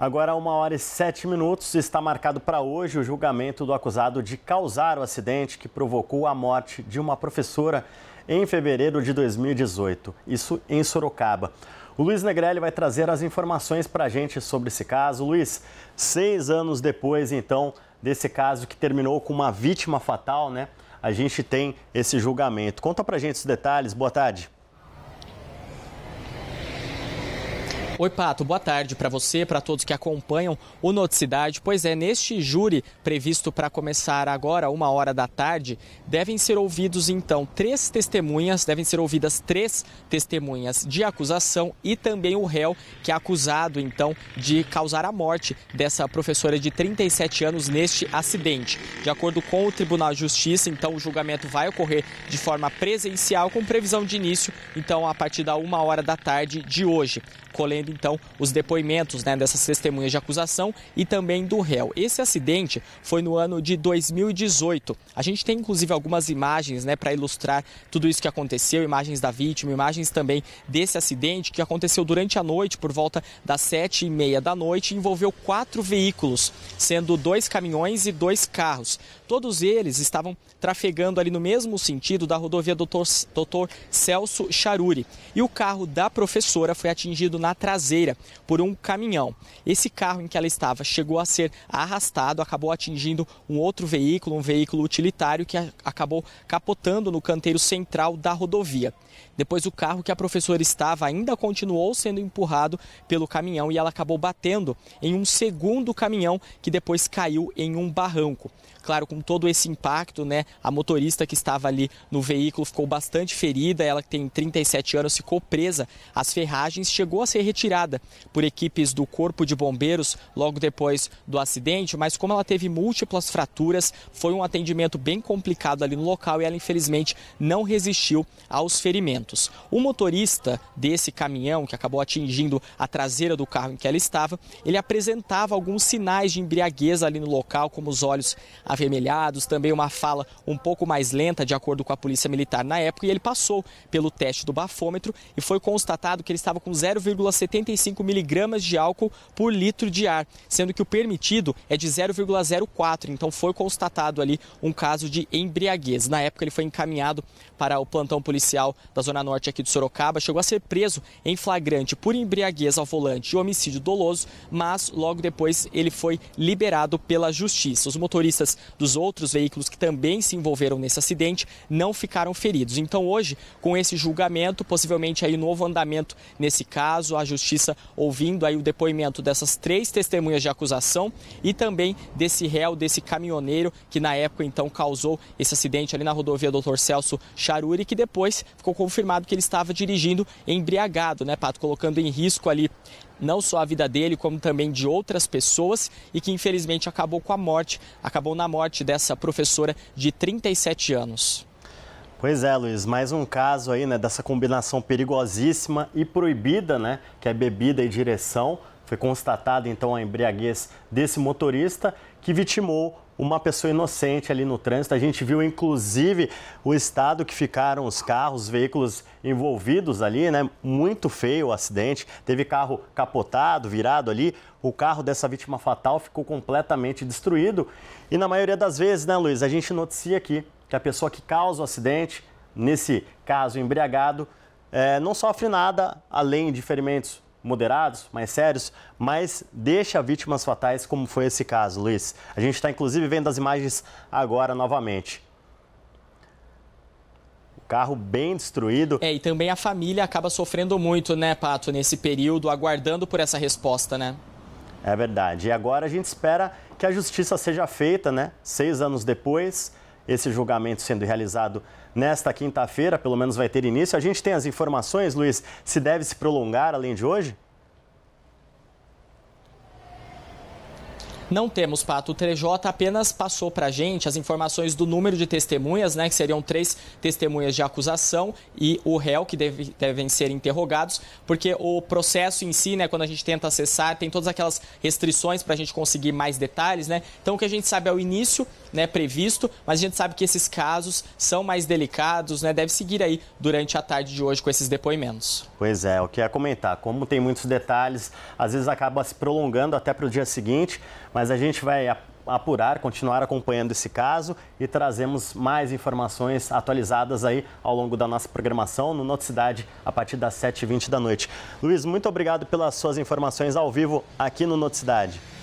Agora, uma hora e sete minutos, está marcado para hoje o julgamento do acusado de causar o acidente que provocou a morte de uma professora em fevereiro de 2018, isso em Sorocaba. O Luiz Negrelli vai trazer as informações para a gente sobre esse caso. Luiz, seis anos depois, então, desse caso que terminou com uma vítima fatal, né? A gente tem esse julgamento. Conta para a gente os detalhes. Boa tarde. Oi, Pato, boa tarde para você, para todos que acompanham o Noticidade. Pois é, neste júri previsto para começar agora, uma hora da tarde, devem ser ouvidos então três testemunhas, devem ser ouvidas três testemunhas de acusação e também o réu, que é acusado então de causar a morte dessa professora de 37 anos neste acidente. De acordo com o Tribunal de Justiça, então o julgamento vai ocorrer de forma presencial, com previsão de início, então a partir da uma hora da tarde de hoje, Colendo ouvindo então os depoimentos né, dessas testemunhas de acusação e também do réu. Esse acidente foi no ano de 2018. A gente tem inclusive algumas imagens né, para ilustrar tudo isso que aconteceu, imagens da vítima, imagens também desse acidente que aconteceu durante a noite, por volta das sete e meia da noite, envolveu quatro veículos, sendo dois caminhões e dois carros. Todos eles estavam trafegando ali no mesmo sentido da rodovia Dr. Celso Charuri. E o carro da professora foi atingido na traseira traseira por um caminhão. Esse carro em que ela estava chegou a ser arrastado, acabou atingindo um outro veículo, um veículo utilitário que acabou capotando no canteiro central da rodovia. Depois, o carro que a professora estava ainda continuou sendo empurrado pelo caminhão e ela acabou batendo em um segundo caminhão que depois caiu em um barranco. Claro, com todo esse impacto, né, a motorista que estava ali no veículo ficou bastante ferida, ela que tem 37 anos ficou presa às ferragens, chegou a ser retirada retirada por equipes do Corpo de Bombeiros logo depois do acidente, mas como ela teve múltiplas fraturas, foi um atendimento bem complicado ali no local e ela infelizmente não resistiu aos ferimentos. O motorista desse caminhão que acabou atingindo a traseira do carro em que ela estava, ele apresentava alguns sinais de embriaguez ali no local, como os olhos avermelhados, também uma fala um pouco mais lenta, de acordo com a polícia militar na época, e ele passou pelo teste do bafômetro e foi constatado que ele estava com 0,70 0,85 miligramas de álcool por litro de ar, sendo que o permitido é de 0,04. Então foi constatado ali um caso de embriaguez. Na época ele foi encaminhado para o plantão policial da Zona Norte aqui de Sorocaba, chegou a ser preso em flagrante por embriaguez ao volante e homicídio doloso, mas logo depois ele foi liberado pela justiça. Os motoristas dos outros veículos que também se envolveram nesse acidente não ficaram feridos. Então hoje, com esse julgamento, possivelmente aí novo andamento nesse caso, a justiça Justiça, ouvindo aí o depoimento dessas três testemunhas de acusação e também desse réu, desse caminhoneiro que na época então causou esse acidente ali na rodovia Dr. Celso Charuri, que depois ficou confirmado que ele estava dirigindo embriagado, né, Pato, colocando em risco ali não só a vida dele, como também de outras pessoas e que infelizmente acabou com a morte, acabou na morte dessa professora de 37 anos. Pois é, Luiz, mais um caso aí, né, dessa combinação perigosíssima e proibida, né, que é bebida e direção. Foi constatada então a embriaguez desse motorista que vitimou uma pessoa inocente ali no trânsito. A gente viu inclusive o estado que ficaram os carros, os veículos envolvidos ali, né? Muito feio o acidente. Teve carro capotado, virado ali. O carro dessa vítima fatal ficou completamente destruído. E na maioria das vezes, né, Luiz, a gente noticia aqui que a pessoa que causa o acidente, nesse caso embriagado, é, não sofre nada além de ferimentos moderados, mais sérios, mas deixa vítimas fatais, como foi esse caso, Luiz. A gente está inclusive vendo as imagens agora novamente carro bem destruído. É, e também a família acaba sofrendo muito, né, Pato, nesse período, aguardando por essa resposta, né? É verdade. E agora a gente espera que a justiça seja feita, né? Seis anos depois esse julgamento sendo realizado nesta quinta-feira, pelo menos vai ter início. A gente tem as informações, Luiz, se deve se prolongar além de hoje? Não temos, Pato. O TJ apenas passou para a gente as informações do número de testemunhas, né, que seriam três testemunhas de acusação e o réu que deve, devem ser interrogados, porque o processo em si, né, quando a gente tenta acessar, tem todas aquelas restrições para a gente conseguir mais detalhes. Né? Então, o que a gente sabe ao é início né, previsto, mas a gente sabe que esses casos são mais delicados, né? Deve seguir aí durante a tarde de hoje com esses depoimentos. Pois é, o que é comentar, como tem muitos detalhes, às vezes acaba se prolongando até para o dia seguinte, mas a gente vai apurar, continuar acompanhando esse caso e trazemos mais informações atualizadas aí ao longo da nossa programação no Noticidade a partir das 7h20 da noite. Luiz, muito obrigado pelas suas informações ao vivo aqui no Noticidade.